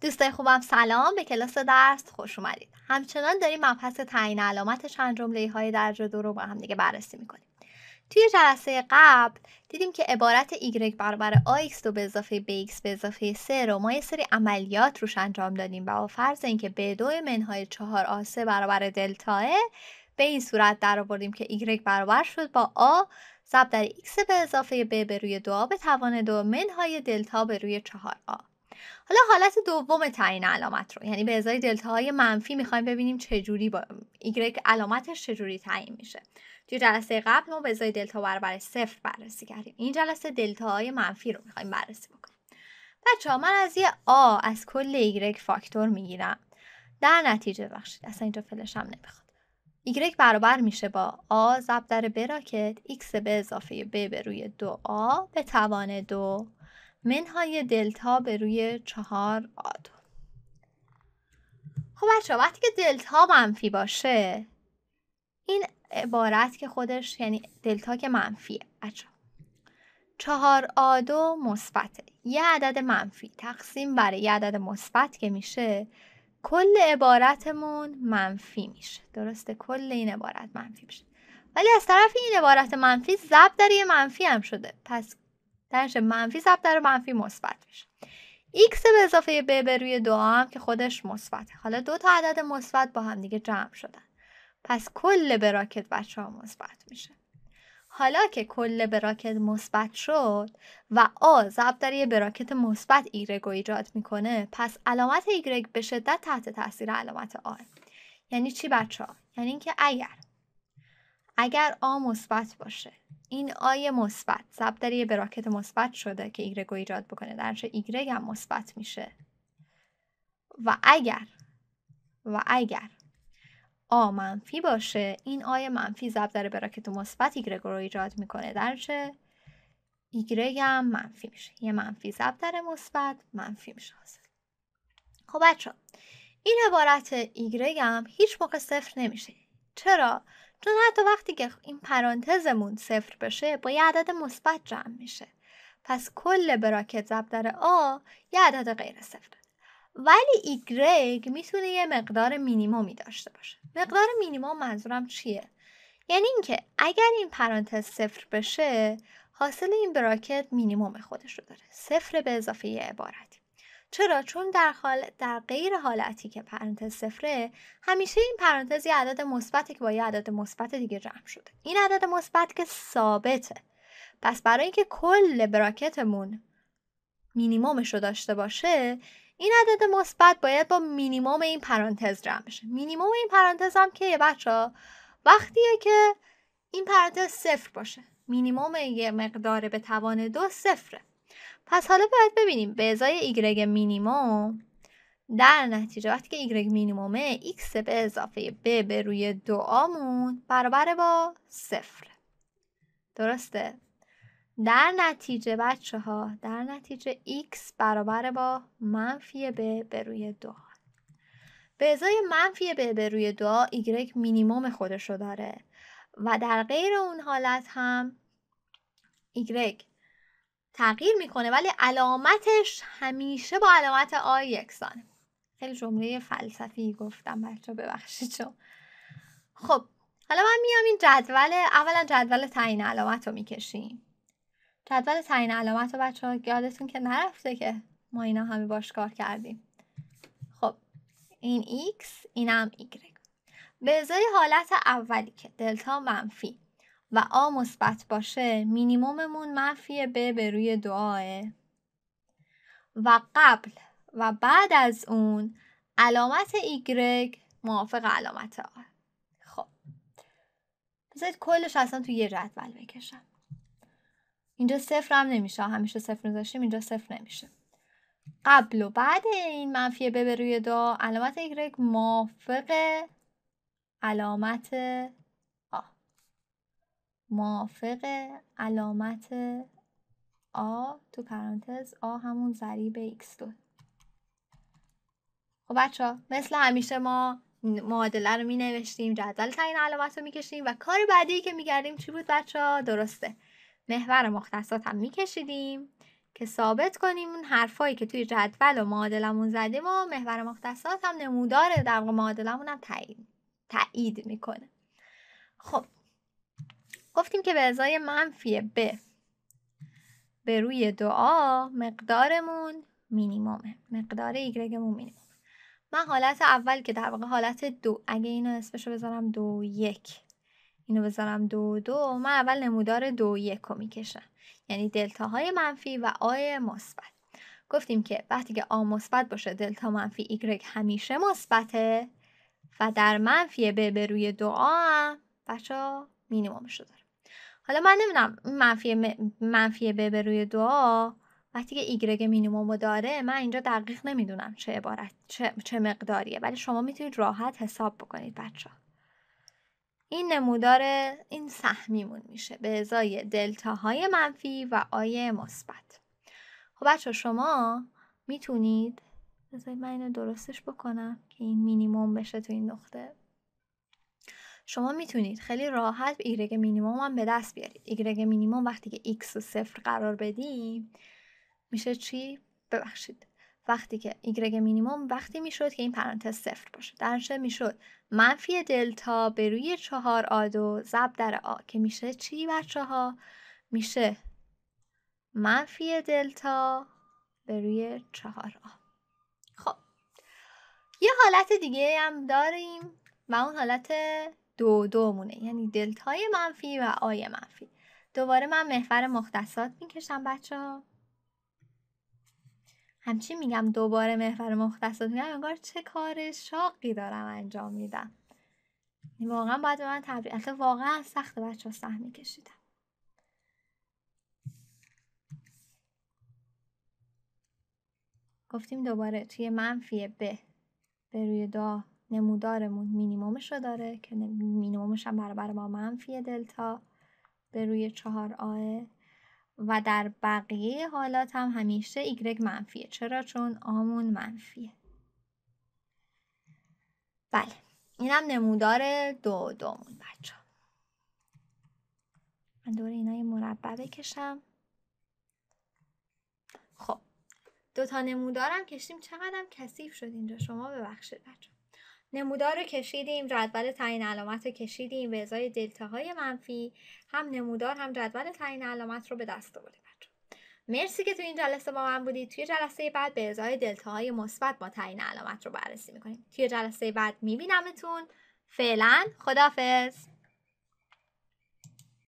دوستای خوبم سلام به کلاس درس خوش اومدید همچنان داریم مبحث تعیین علامت چند جمله های درجه دو رو با هم دیگه بررسی میکنیم توی جلسه قبل دیدیم که عبارت y برابر ax دو به اضافه bx به اضافه 3 رو ما یه سری عملیات روش انجام دادیم و با فرض اینکه به دو منهای 4 a3 برابر دلتا به این صورت در آوردیم که y برابر شد با a ضرب در x به اضافه b به روی 2 به توان 2 منهای دلتا به روی 4 a حالا حالت دوم تعیین علامت رو یعنی به ازای دلتا های منفی میخوایم ببینیم چجوری با ایگرگ علامتش چجوری تعیین میشه توی جلسه قبل ما به ازای دلتا برابر صفر بررسی کردیم این جلسه دلتا های منفی رو میخوایم بررسی بکنیم بچه ها من از یه آ از کل ایگرگ فاکتور میگیرم در نتیجه بخشید اصلا اینجا هم نمیخواد ایگرگ برابر میشه با آ ضرب در براکت x به اضافه ب به روی دو آ به توان دو منهای دلتا به روی چهار آدو خب بچه وقتی که دلتا منفی باشه این عبارت که خودش یعنی دلتا که منفیه بچه چهار آدو مثبته یه عدد منفی تقسیم برای یه عدد مثبت که میشه کل عبارتمون منفی میشه درسته کل این عبارت منفی میشه ولی از طرف این عبارت منفی ضرب در یه منفی هم شده پس درش منفی ثبت در منفی مثبت میشه x به اضافه b به روی دو هم که خودش مثبته حالا دو تا عدد مثبت با هم دیگه جمع شدن پس کل براکت بچه ها مثبت میشه حالا که کل براکت مثبت شد و آ ضرب در یه براکت مثبت ایگرگ ایجاد میکنه پس علامت ایگرگ به شدت تحت تاثیر علامت آ یعنی چی بچه ها یعنی اینکه اگر اگر آ مثبت باشه این آی مثبت ضرب در یه براکت مثبت شده که ایگرگ رو ایجاد بکنه در چه ایگرگ هم مثبت میشه و اگر و اگر آ منفی باشه این آی منفی ضرب در براکت مثبت ایگرگ رو ایجاد میکنه در چه ایگرگ هم منفی میشه یه منفی زبدر در مثبت منفی میشه خب بچه این عبارت ایگرگ هم هیچ موقع صفر نمیشه چرا چون حتی وقتی که این پرانتزمون صفر بشه با یه عدد مثبت جمع میشه پس کل براکت ضرب در آ یه عدد غیر صفر ولی ایگرگ میتونه یه مقدار مینیمومی داشته باشه مقدار مینیموم منظورم چیه یعنی اینکه اگر این پرانتز صفر بشه حاصل این براکت مینیموم خودش رو داره صفر به اضافه یه عبارتی چرا چون در, حال... در غیر حالتی که پرانتز صفره همیشه این پرانتز یه عدد مثبتی که با یه عدد مثبت دیگه جمع شده این عدد مثبت که ثابته پس برای اینکه کل براکتمون مینیمومش رو داشته باشه این عدد مثبت باید با مینیموم این پرانتز جمع بشه مینیموم این پرانتز هم که بچه وقتیه که این پرانتز صفر باشه مینیموم یه مقدار به توان دو صفره پس حالا باید ببینیم به ازای ایگرگ مینیموم در نتیجه وقتی که ایگرگ مینیمومه ایکس به اضافه ب به روی دو آمون برابر با صفر درسته در نتیجه بچه ها در نتیجه x برابر با منفی ب به روی دو به ازای منفی ب به روی دو ایگرگ مینیموم خودشو داره و در غیر اون حالت هم y تغییر میکنه ولی علامتش همیشه با علامت آی یکسانه خیلی جمله فلسفی گفتم بچه ببخشید خب حالا من میام این جدول اولا جدول تعیین علامت رو میکشیم جدول تعیین علامت رو بچه ها یادتون که نرفته که ما اینا همه باش کار کردیم خب این x اینم y به ازای حالت اولی که دلتا منفی و آ مثبت باشه مینیموممون منفی ب به روی دعاه و قبل و بعد از اون علامت ایگرگ موافق علامت آ خب بذارید کلش اصلا تو یه جدول بکشم اینجا صفر هم نمیشه همیشه صفر میذاشتیم اینجا صفر نمیشه قبل و بعد این منفی ب به روی دعا علامت ایگرگ موافق علامت موافق علامت آ تو پرانتز آ همون ضریب x2 خب بچه ها مثل همیشه ما معادله رو می نوشتیم جدول تعیین علامت رو می کشیم و کار بعدی که می گردیم چی بود بچه ها درسته محور مختصات هم می کشیدیم که ثابت کنیم اون حرفایی که توی جدول و معادلمون زدیم و محور مختصات هم نمودار در معادلمون هم تعیید تایید میکنه خب گفتیم که به ازای منفی ب، به روی دعا مقدارمون مینیمومه مقدار ایگرگمون مینیمومه من حالت اول که در واقع حالت دو اگه اینو اسمشو بذارم دو یک اینو بذارم دو دو من اول نمودار دو یک رو میکشم یعنی دلتاهای منفی و آی مثبت گفتیم که وقتی که آ مثبت باشه دلتا منفی ایگرگ همیشه مثبته و در منفی به به روی دو بچه ها مینیمومش حالا من نمیدونم منفی منفی ب به روی دعا وقتی که ایگرگ مینیمومو داره من اینجا دقیق نمیدونم چه عبارت چه, چه مقداریه ولی شما میتونید راحت حساب بکنید بچه این نمودار این سهمیمون میشه به ازای دلتا های منفی و آی مثبت خب بچه شما میتونید بذارید من اینو درستش بکنم که این مینیموم بشه تو این نقطه شما میتونید خیلی راحت به ایگرگ مینیموم هم به دست بیارید ایگرگ مینیموم وقتی که x و صفر قرار بدیم میشه چی ببخشید وقتی که ایگرگ مینیموم وقتی میشد که این پرانتز صفر باشه در چه میشد منفی دلتا به روی چهار آدو زب در آ که میشه چی بچه ها میشه منفی دلتا به روی چهار آ خب یه حالت دیگه هم داریم و اون حالت دو دو مونه یعنی دلتای منفی و آی منفی دوباره من محور مختصات میکشم بچه ها همچین میگم دوباره محور مختصات میگم انگار چه کار شاقی دارم انجام میدم یعنی واقعا باید به من تبریک واقعا سخت بچه ها سهم کشیدم گفتیم دوباره توی منفی به به روی دا نمودارمون مینیمومش رو داره که مینیمومش هم برابر با منفی دلتا به روی چهار آه و در بقیه حالات هم همیشه ایگرگ منفیه چرا چون آمون منفیه بله اینم نمودار دو دومون بچه من دور اینا یه مربع بکشم خب دوتا نمودارم کشیم چقدرم کثیف شد اینجا شما ببخشید بچه نمودار رو کشیدیم جدول تعیین علامت رو کشیدیم به ازای دلتاهای منفی هم نمودار هم جدول تعیین علامت رو به دست آوردیم مرسی که تو این جلسه با من بودید توی جلسه بعد به ازای دلتا مثبت با تعیین علامت رو بررسی میکنیم توی جلسه بعد میبینمتون فعلا خدافظ